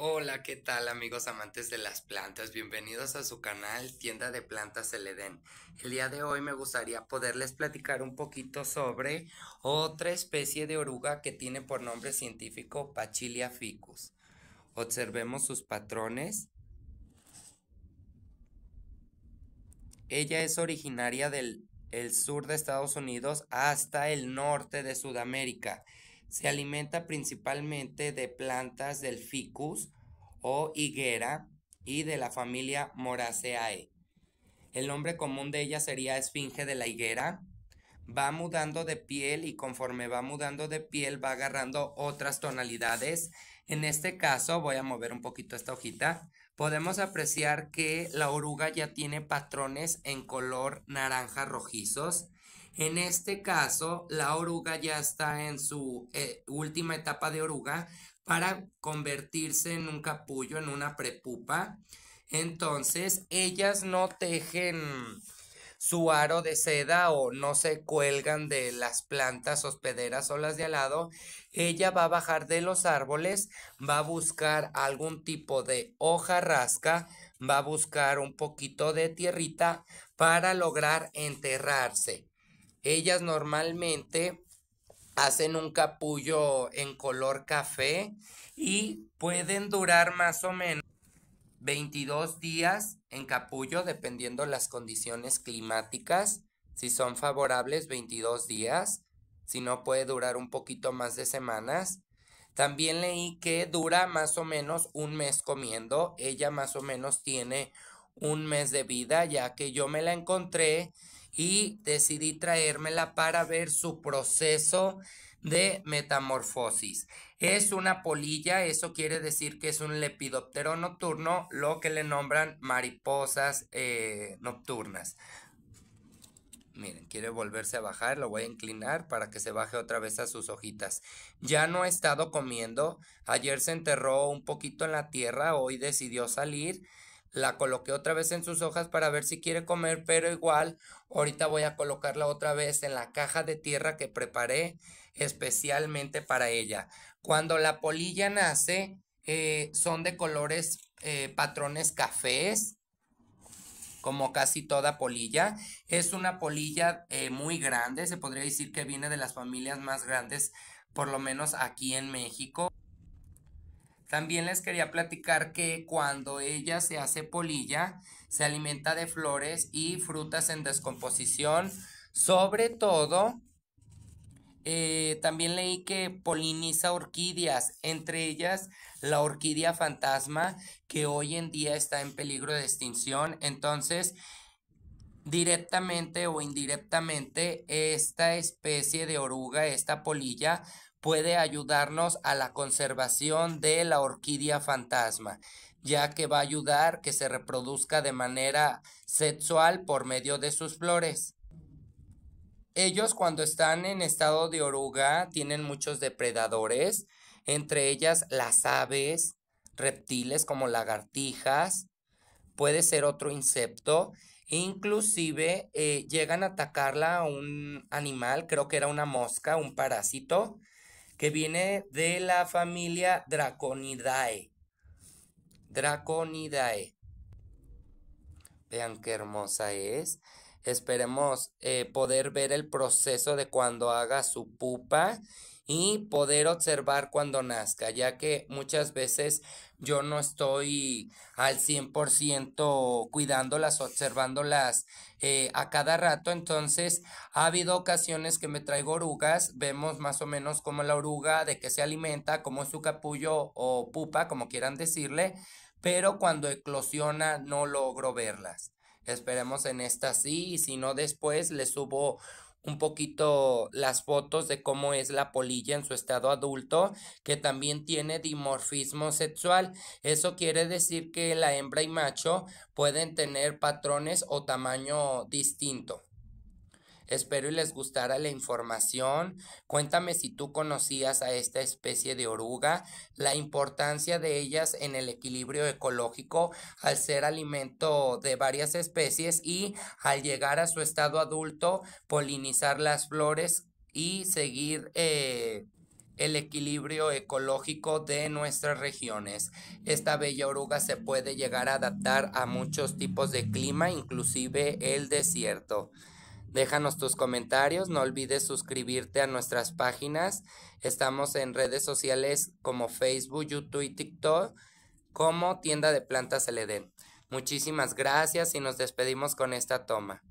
Hola, ¿qué tal amigos amantes de las plantas? Bienvenidos a su canal Tienda de Plantas El Edén. El día de hoy me gustaría poderles platicar un poquito sobre otra especie de oruga que tiene por nombre científico Pachilia ficus. Observemos sus patrones. Ella es originaria del sur de Estados Unidos hasta el norte de Sudamérica se alimenta principalmente de plantas del ficus o higuera y de la familia Moraceae. El nombre común de ella sería esfinge de la higuera. Va mudando de piel y conforme va mudando de piel va agarrando otras tonalidades. En este caso, voy a mover un poquito esta hojita, podemos apreciar que la oruga ya tiene patrones en color naranja rojizos en este caso, la oruga ya está en su eh, última etapa de oruga para convertirse en un capullo, en una prepupa. Entonces, ellas no tejen su aro de seda o no se cuelgan de las plantas hospederas o las de al lado, ella va a bajar de los árboles, va a buscar algún tipo de hoja rasca, va a buscar un poquito de tierrita para lograr enterrarse. Ellas normalmente hacen un capullo en color café y pueden durar más o menos 22 días en capullo dependiendo las condiciones climáticas. Si son favorables, 22 días. Si no, puede durar un poquito más de semanas. También leí que dura más o menos un mes comiendo. Ella más o menos tiene un mes de vida, ya que yo me la encontré y decidí traérmela para ver su proceso de metamorfosis. Es una polilla, eso quiere decir que es un lepidóptero nocturno, lo que le nombran mariposas eh, nocturnas. Miren, quiere volverse a bajar, lo voy a inclinar para que se baje otra vez a sus hojitas. Ya no ha estado comiendo, ayer se enterró un poquito en la tierra, hoy decidió salir la coloqué otra vez en sus hojas para ver si quiere comer, pero igual ahorita voy a colocarla otra vez en la caja de tierra que preparé especialmente para ella. Cuando la polilla nace, eh, son de colores eh, patrones cafés, como casi toda polilla. Es una polilla eh, muy grande, se podría decir que viene de las familias más grandes, por lo menos aquí en México. También les quería platicar que cuando ella se hace polilla, se alimenta de flores y frutas en descomposición. Sobre todo, eh, también leí que poliniza orquídeas, entre ellas la orquídea fantasma, que hoy en día está en peligro de extinción. Entonces, directamente o indirectamente, esta especie de oruga, esta polilla, puede ayudarnos a la conservación de la orquídea fantasma, ya que va a ayudar que se reproduzca de manera sexual por medio de sus flores. Ellos cuando están en estado de oruga tienen muchos depredadores, entre ellas las aves, reptiles como lagartijas, puede ser otro insecto, e inclusive eh, llegan a atacarla un animal, creo que era una mosca, un parásito, que viene de la familia Draconidae. Draconidae. Vean qué hermosa es. Esperemos eh, poder ver el proceso de cuando haga su pupa y poder observar cuando nazca, ya que muchas veces yo no estoy al 100% cuidándolas, observándolas eh, a cada rato, entonces ha habido ocasiones que me traigo orugas, vemos más o menos cómo la oruga, de qué se alimenta, cómo es su capullo o pupa, como quieran decirle, pero cuando eclosiona no logro verlas. Esperemos en esta sí, y si no después le subo un poquito las fotos de cómo es la polilla en su estado adulto, que también tiene dimorfismo sexual. Eso quiere decir que la hembra y macho pueden tener patrones o tamaño distinto. Espero y les gustara la información. Cuéntame si tú conocías a esta especie de oruga, la importancia de ellas en el equilibrio ecológico al ser alimento de varias especies y al llegar a su estado adulto, polinizar las flores y seguir eh, el equilibrio ecológico de nuestras regiones. Esta bella oruga se puede llegar a adaptar a muchos tipos de clima, inclusive el desierto. Déjanos tus comentarios, no olvides suscribirte a nuestras páginas. Estamos en redes sociales como Facebook, YouTube y TikTok como Tienda de Plantas El Muchísimas gracias y nos despedimos con esta toma.